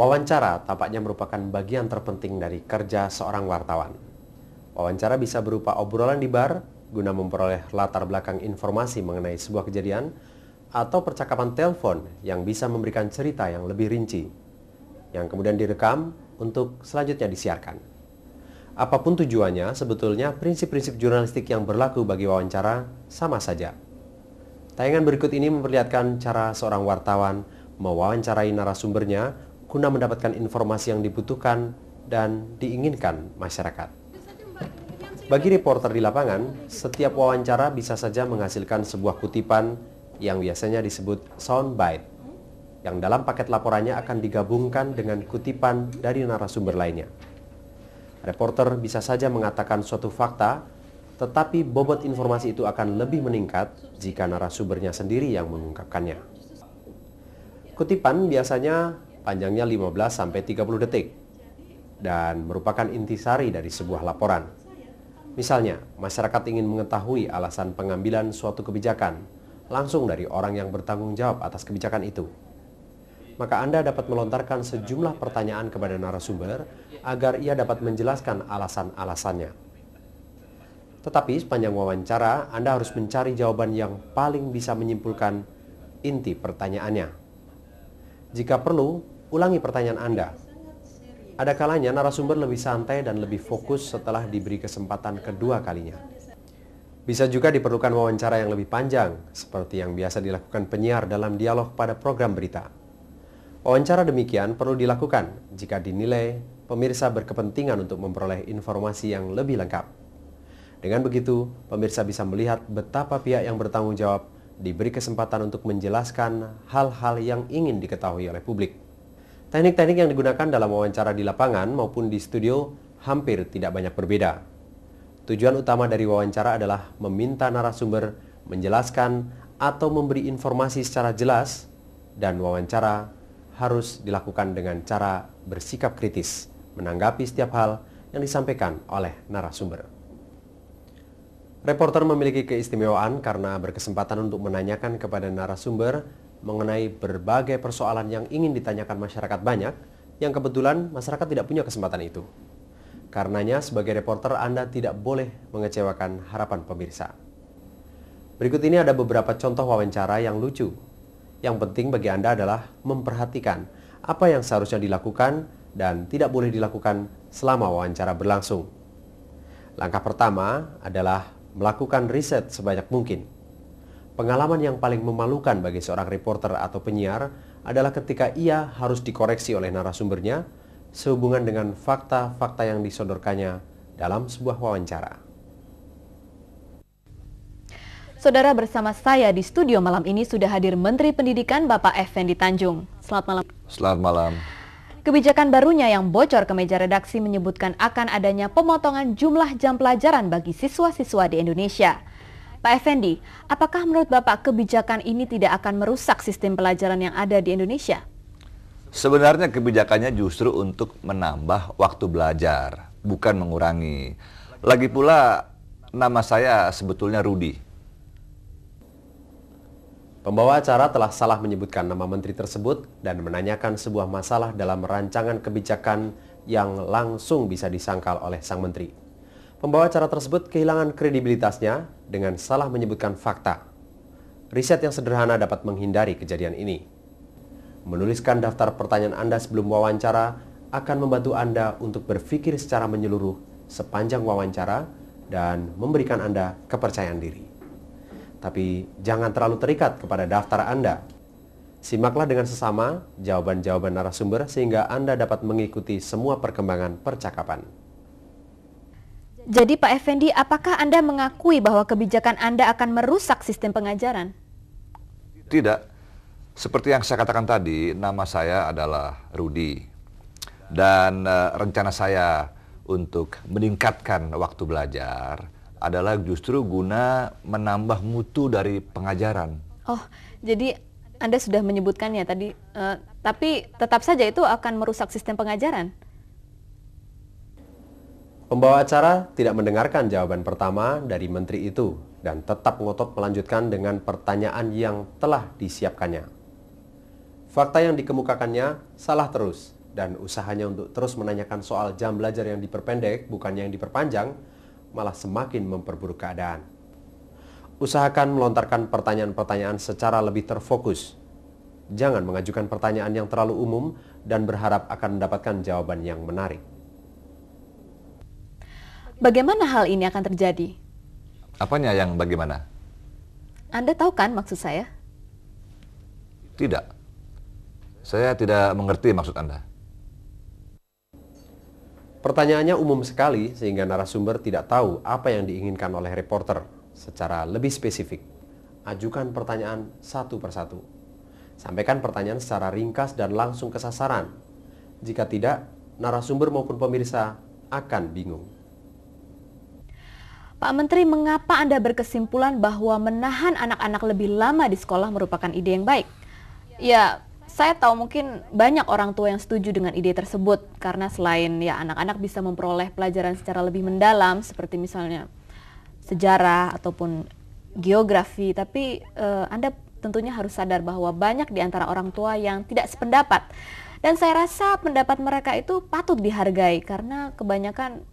Wawancara tampaknya merupakan bagian terpenting dari kerja seorang wartawan. Wawancara bisa berupa obrolan di bar guna memperoleh latar belakang informasi mengenai sebuah kejadian atau percakapan telepon yang bisa memberikan cerita yang lebih rinci yang kemudian direkam untuk selanjutnya disiarkan. Apapun tujuannya, sebetulnya prinsip-prinsip jurnalistik yang berlaku bagi wawancara sama saja. Tayangan berikut ini memperlihatkan cara seorang wartawan mewawancarai narasumbernya guna mendapatkan informasi yang dibutuhkan dan diinginkan masyarakat. Bagi reporter di lapangan, setiap wawancara bisa saja menghasilkan sebuah kutipan yang biasanya disebut soundbite, yang dalam paket laporannya akan digabungkan dengan kutipan dari narasumber lainnya. Reporter bisa saja mengatakan suatu fakta, tetapi bobot informasi itu akan lebih meningkat jika narasumbernya sendiri yang mengungkapkannya. Kutipan biasanya panjangnya 15 sampai 30 detik dan merupakan intisari dari sebuah laporan. Misalnya, masyarakat ingin mengetahui alasan pengambilan suatu kebijakan langsung dari orang yang bertanggung jawab atas kebijakan itu. Maka Anda dapat melontarkan sejumlah pertanyaan kepada narasumber agar ia dapat menjelaskan alasan-alasannya. Tetapi sepanjang wawancara, Anda harus mencari jawaban yang paling bisa menyimpulkan inti pertanyaannya. Jika perlu, ulangi pertanyaan Anda. Ada kalanya narasumber lebih santai dan lebih fokus setelah diberi kesempatan kedua kalinya. Bisa juga diperlukan wawancara yang lebih panjang, seperti yang biasa dilakukan penyiar dalam dialog pada program berita. Wawancara demikian perlu dilakukan jika dinilai pemirsa berkepentingan untuk memperoleh informasi yang lebih lengkap. Dengan begitu, pemirsa bisa melihat betapa pihak yang bertanggung jawab diberi kesempatan untuk menjelaskan hal-hal yang ingin diketahui oleh publik. Teknik-teknik yang digunakan dalam wawancara di lapangan maupun di studio hampir tidak banyak berbeda. Tujuan utama dari wawancara adalah meminta narasumber menjelaskan atau memberi informasi secara jelas dan wawancara harus dilakukan dengan cara bersikap kritis, menanggapi setiap hal yang disampaikan oleh narasumber. Reporter memiliki keistimewaan karena berkesempatan untuk menanyakan kepada narasumber mengenai berbagai persoalan yang ingin ditanyakan masyarakat banyak yang kebetulan masyarakat tidak punya kesempatan itu. Karenanya sebagai reporter Anda tidak boleh mengecewakan harapan pemirsa. Berikut ini ada beberapa contoh wawancara yang lucu. Yang penting bagi Anda adalah memperhatikan apa yang seharusnya dilakukan dan tidak boleh dilakukan selama wawancara berlangsung. Langkah pertama adalah melakukan riset sebanyak mungkin. Pengalaman yang paling memalukan bagi seorang reporter atau penyiar adalah ketika ia harus dikoreksi oleh narasumbernya sehubungan dengan fakta-fakta yang disodorkannya dalam sebuah wawancara. Saudara bersama saya di studio malam ini sudah hadir Menteri Pendidikan Bapak Effendi Tanjung. Selamat malam. Selamat malam. Kebijakan barunya yang bocor ke meja redaksi menyebutkan akan adanya pemotongan jumlah jam pelajaran bagi siswa-siswa di Indonesia. Pak Effendi, apakah menurut Bapak kebijakan ini tidak akan merusak sistem pelajaran yang ada di Indonesia? Sebenarnya kebijakannya justru untuk menambah waktu belajar, bukan mengurangi. Lagi pula nama saya sebetulnya Rudi. Pembawa acara telah salah menyebutkan nama menteri tersebut dan menanyakan sebuah masalah dalam rancangan kebijakan yang langsung bisa disangkal oleh sang menteri pembawa acara tersebut kehilangan kredibilitasnya dengan salah menyebutkan fakta. Riset yang sederhana dapat menghindari kejadian ini. Menuliskan daftar pertanyaan Anda sebelum wawancara akan membantu Anda untuk berpikir secara menyeluruh sepanjang wawancara dan memberikan Anda kepercayaan diri. Tapi jangan terlalu terikat kepada daftar Anda Simaklah dengan sesama jawaban-jawaban narasumber sehingga Anda dapat mengikuti semua perkembangan percakapan. Jadi Pak Effendi, apakah Anda mengakui bahwa kebijakan Anda akan merusak sistem pengajaran? Tidak. Seperti yang saya katakan tadi, nama saya adalah Rudi. Dan uh, rencana saya untuk meningkatkan waktu belajar adalah justru guna menambah mutu dari pengajaran. Oh, jadi Anda sudah menyebutkannya tadi, uh, tapi tetap saja itu akan merusak sistem pengajaran. Pembawa acara tidak mendengarkan jawaban pertama dari menteri itu dan tetap ngotot melanjutkan dengan pertanyaan yang telah disiapkannya. Fakta yang dikemukakannya salah terus dan usahanya untuk terus menanyakan soal jam belajar yang diperpendek bukannya yang diperpanjang malah semakin memperburuk keadaan. Usahakan melontarkan pertanyaan-pertanyaan secara lebih terfokus. Jangan mengajukan pertanyaan yang terlalu umum dan berharap akan mendapatkan jawaban yang menarik. Bagaimana hal ini akan terjadi? Apanya yang bagaimana? Anda tahu kan maksud saya? Tidak. Saya tidak mengerti maksud Anda. Pertanyaannya umum sekali sehingga narasumber tidak tahu apa yang diinginkan oleh reporter. Secara lebih spesifik, ajukan pertanyaan satu persatu. Sampaikan pertanyaan secara ringkas dan langsung ke sasaran. Jika tidak, narasumber maupun pemirsa akan bingung. Pak Menteri, mengapa Anda berkesimpulan bahwa menahan anak-anak lebih lama di sekolah merupakan ide yang baik? Ya, saya tahu mungkin banyak orang tua yang setuju dengan ide tersebut karena selain ya anak-anak bisa memperoleh pelajaran secara lebih mendalam seperti misalnya sejarah ataupun geografi, tapi uh, Anda tentunya harus sadar bahwa banyak di antara orang tua yang tidak sependapat. Dan saya rasa pendapat mereka itu patut dihargai karena kebanyakan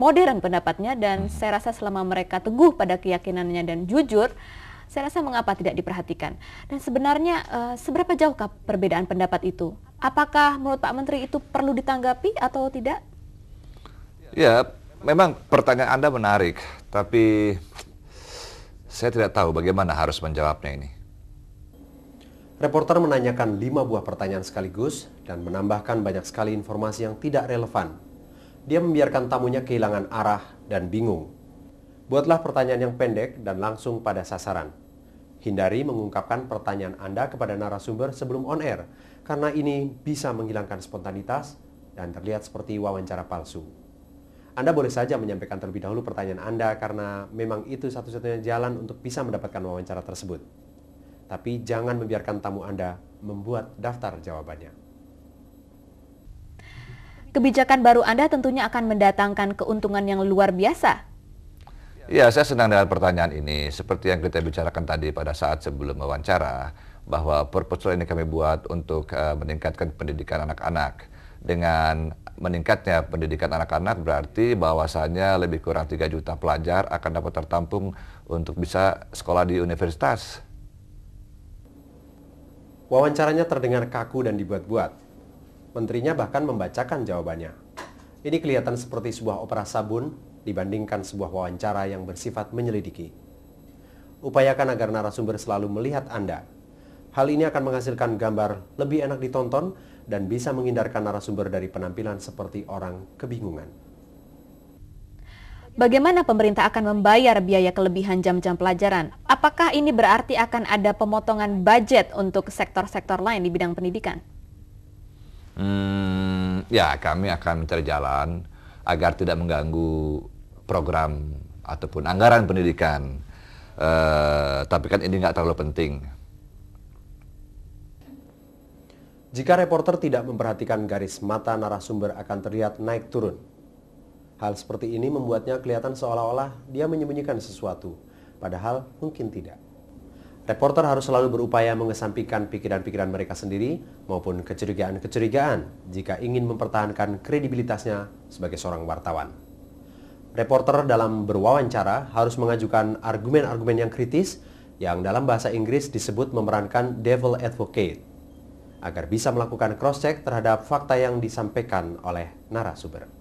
modern pendapatnya dan hmm. saya rasa selama mereka teguh pada keyakinannya dan jujur saya rasa mengapa tidak diperhatikan dan sebenarnya uh, seberapa jauhkah perbedaan pendapat itu apakah menurut Pak Menteri itu perlu ditanggapi atau tidak ya memang pertanyaan Anda menarik tapi saya tidak tahu bagaimana harus menjawabnya ini Reporter menanyakan lima buah pertanyaan sekaligus dan menambahkan banyak sekali informasi yang tidak relevan dia membiarkan tamunya kehilangan arah dan bingung. Buatlah pertanyaan yang pendek dan langsung pada sasaran. Hindari mengungkapkan pertanyaan Anda kepada narasumber sebelum on air, karena ini bisa menghilangkan spontanitas dan terlihat seperti wawancara palsu. Anda boleh saja menyampaikan terlebih dahulu pertanyaan Anda karena memang itu satu-satunya jalan untuk bisa mendapatkan wawancara tersebut. Tapi jangan membiarkan tamu Anda membuat daftar jawabannya kebijakan baru Anda tentunya akan mendatangkan keuntungan yang luar biasa. Ya, saya senang dengan pertanyaan ini. Seperti yang kita bicarakan tadi pada saat sebelum wawancara, bahwa proposal ini kami buat untuk uh, meningkatkan pendidikan anak-anak. Dengan meningkatnya pendidikan anak-anak berarti bahwasannya lebih kurang 3 juta pelajar akan dapat tertampung untuk bisa sekolah di universitas. Wawancaranya terdengar kaku dan dibuat-buat, Menterinya bahkan membacakan jawabannya. Ini kelihatan seperti sebuah opera sabun dibandingkan sebuah wawancara yang bersifat menyelidiki. Upayakan agar narasumber selalu melihat Anda. Hal ini akan menghasilkan gambar lebih enak ditonton dan bisa menghindarkan narasumber dari penampilan seperti orang kebingungan. Bagaimana pemerintah akan membayar biaya kelebihan jam-jam pelajaran? Apakah ini berarti akan ada pemotongan budget untuk sektor-sektor lain di bidang pendidikan? Ya, kami akan mencari jalan agar tidak mengganggu program ataupun anggaran pendidikan. Uh, tapi kan ini nggak terlalu penting. Jika reporter tidak memperhatikan garis mata narasumber akan terlihat naik turun. Hal seperti ini membuatnya kelihatan seolah-olah dia menyembunyikan sesuatu, padahal mungkin tidak. Reporter harus selalu berupaya mengesampingkan pikiran-pikiran mereka sendiri maupun kecurigaan-kecurigaan jika ingin mempertahankan kredibilitasnya sebagai seorang wartawan. Reporter dalam berwawancara harus mengajukan argumen-argumen yang kritis yang dalam bahasa Inggris disebut memerankan devil advocate agar bisa melakukan cross-check terhadap fakta yang disampaikan oleh narasumber.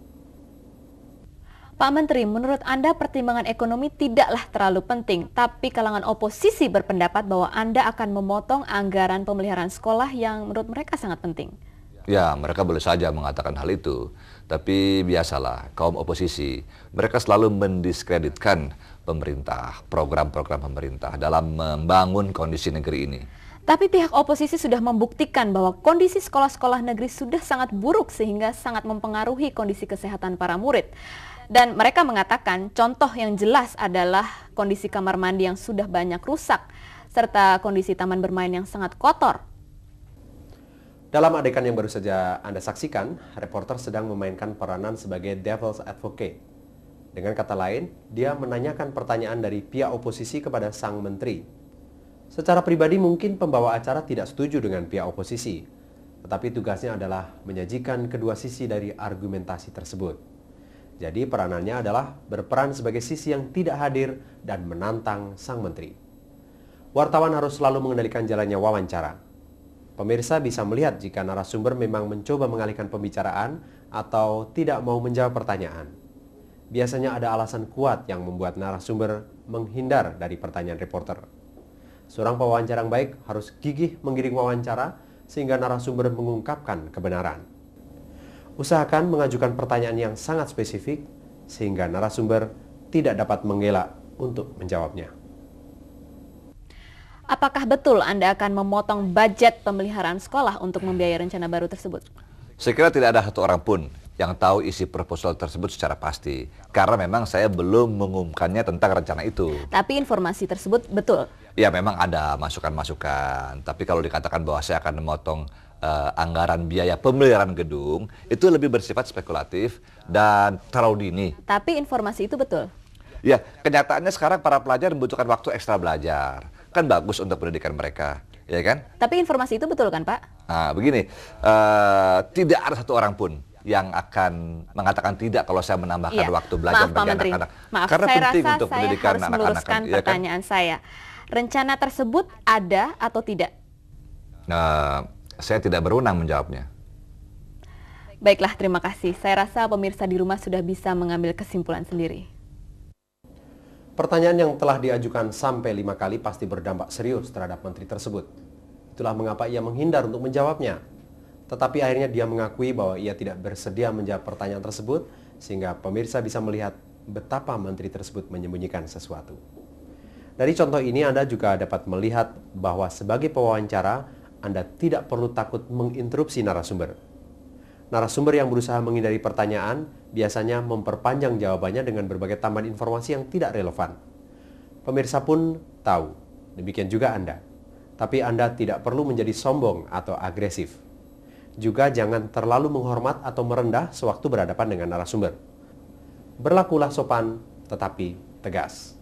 Pak Menteri, menurut Anda pertimbangan ekonomi tidaklah terlalu penting, tapi kalangan oposisi berpendapat bahwa Anda akan memotong anggaran pemeliharaan sekolah yang menurut mereka sangat penting. Ya, mereka boleh saja mengatakan hal itu, tapi biasalah kaum oposisi, mereka selalu mendiskreditkan pemerintah, program-program pemerintah dalam membangun kondisi negeri ini. Tapi pihak oposisi sudah membuktikan bahwa kondisi sekolah-sekolah negeri sudah sangat buruk sehingga sangat mempengaruhi kondisi kesehatan para murid. Dan mereka mengatakan contoh yang jelas adalah kondisi kamar mandi yang sudah banyak rusak serta kondisi taman bermain yang sangat kotor. Dalam adegan yang baru saja Anda saksikan, reporter sedang memainkan peranan sebagai devil's advocate. Dengan kata lain, dia menanyakan pertanyaan dari pihak oposisi kepada sang menteri. Secara pribadi mungkin pembawa acara tidak setuju dengan pihak oposisi, tetapi tugasnya adalah menyajikan kedua sisi dari argumentasi tersebut. Jadi peranannya adalah berperan sebagai sisi yang tidak hadir dan menantang sang menteri. Wartawan harus selalu mengendalikan jalannya wawancara. Pemirsa bisa melihat jika narasumber memang mencoba mengalihkan pembicaraan atau tidak mau menjawab pertanyaan. Biasanya ada alasan kuat yang membuat narasumber menghindar dari pertanyaan reporter. Seorang pewawancara yang baik harus gigih menggiring wawancara sehingga narasumber mengungkapkan kebenaran. Usahakan mengajukan pertanyaan yang sangat spesifik sehingga narasumber tidak dapat mengelak untuk menjawabnya. Apakah betul Anda akan memotong budget pemeliharaan sekolah untuk membiayai rencana baru tersebut? Saya kira tidak ada satu orang pun yang tahu isi proposal tersebut secara pasti karena memang saya belum mengumumkannya tentang rencana itu. Tapi informasi tersebut betul. Ya memang ada masukan-masukan, tapi kalau dikatakan bahwa saya akan memotong uh, anggaran biaya pemeliharaan gedung itu lebih bersifat spekulatif dan terlalu dini. Tapi informasi itu betul. Ya, kenyataannya sekarang para pelajar membutuhkan waktu ekstra belajar. Kan bagus untuk pendidikan mereka, ya kan? Tapi informasi itu betul kan, Pak? Nah, begini, uh, tidak ada satu orang pun yang akan mengatakan tidak kalau saya menambahkan ya. waktu belajar Maaf, bagi anak-anak. Maaf, Karena saya penting rasa untuk saya pendidikan harus anak-anak. meluruskan anak pertanyaan ya kan? saya. Rencana tersebut ada atau tidak? Nah, saya tidak berwenang menjawabnya. Baiklah, terima kasih. Saya rasa pemirsa di rumah sudah bisa mengambil kesimpulan sendiri. Pertanyaan yang telah diajukan sampai lima kali pasti berdampak serius terhadap menteri tersebut. Itulah mengapa ia menghindar untuk menjawabnya. Tetapi akhirnya dia mengakui bahwa ia tidak bersedia menjawab pertanyaan tersebut, sehingga pemirsa bisa melihat betapa menteri tersebut menyembunyikan sesuatu. Dari contoh ini Anda juga dapat melihat bahwa sebagai pewawancara, anda tidak perlu takut menginterupsi narasumber. Narasumber yang berusaha menghindari pertanyaan biasanya memperpanjang jawabannya dengan berbagai tambahan informasi yang tidak relevan. Pemirsa pun tahu, demikian juga Anda. Tapi Anda tidak perlu menjadi sombong atau agresif. Juga jangan terlalu menghormat atau merendah sewaktu berhadapan dengan narasumber. Berlakulah sopan, tetapi tegas.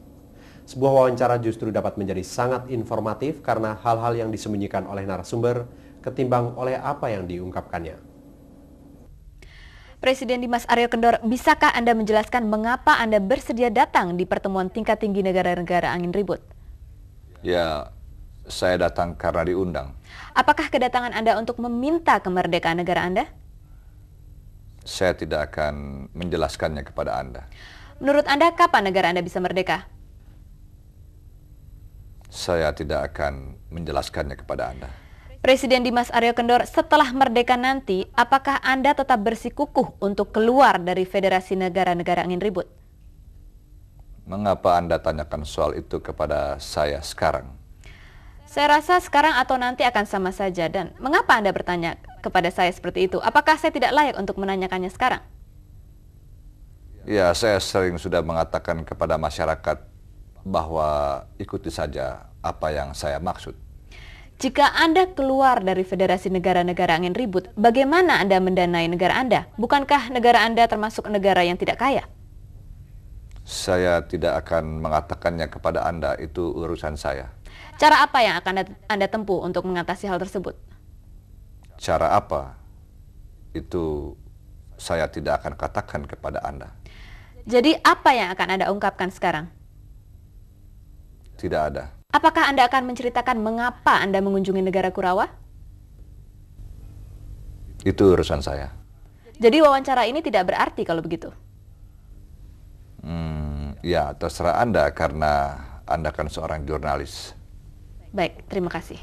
Sebuah wawancara justru dapat menjadi sangat informatif karena hal-hal yang disembunyikan oleh narasumber ketimbang oleh apa yang diungkapkannya. Presiden Dimas Aryo Kendor, bisakah Anda menjelaskan mengapa Anda bersedia datang di pertemuan tingkat tinggi negara-negara angin ribut? Ya, saya datang karena diundang. Apakah kedatangan Anda untuk meminta kemerdekaan negara Anda? Saya tidak akan menjelaskannya kepada Anda. Menurut Anda, kapan negara Anda bisa merdeka? Saya tidak akan menjelaskannya kepada Anda. Presiden Dimas Aryo Kendor, setelah merdeka nanti, apakah Anda tetap bersikukuh untuk keluar dari Federasi Negara-Negara Angin Ribut? Mengapa Anda tanyakan soal itu kepada saya sekarang? Saya rasa sekarang atau nanti akan sama saja dan mengapa Anda bertanya kepada saya seperti itu? Apakah saya tidak layak untuk menanyakannya sekarang? Ya, saya sering sudah mengatakan kepada masyarakat bahwa ikuti saja apa yang saya maksud. Jika Anda keluar dari Federasi Negara-Negara Angin Ribut, bagaimana Anda mendanai negara Anda? Bukankah negara Anda termasuk negara yang tidak kaya? Saya tidak akan mengatakannya kepada Anda, itu urusan saya. Cara apa yang akan Anda tempuh untuk mengatasi hal tersebut? Cara apa? Itu saya tidak akan katakan kepada Anda. Jadi apa yang akan Anda ungkapkan sekarang? Tidak ada. Apakah Anda akan menceritakan mengapa Anda mengunjungi negara Kurawa? Itu urusan saya. Jadi wawancara ini tidak berarti kalau begitu? Hmm, ya, terserah Anda karena Anda kan seorang jurnalis. Baik, terima kasih.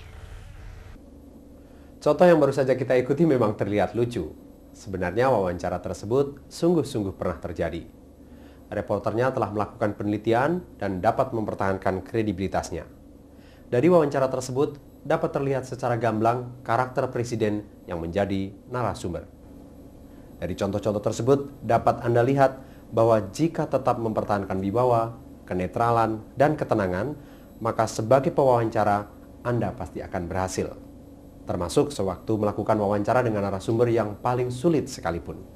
Contoh yang baru saja kita ikuti memang terlihat lucu. Sebenarnya wawancara tersebut sungguh-sungguh pernah terjadi reporternya telah melakukan penelitian dan dapat mempertahankan kredibilitasnya. Dari wawancara tersebut, dapat terlihat secara gamblang karakter presiden yang menjadi narasumber. Dari contoh-contoh tersebut, dapat Anda lihat bahwa jika tetap mempertahankan wibawa, kenetralan, dan ketenangan, maka sebagai pewawancara, Anda pasti akan berhasil. Termasuk sewaktu melakukan wawancara dengan narasumber yang paling sulit sekalipun.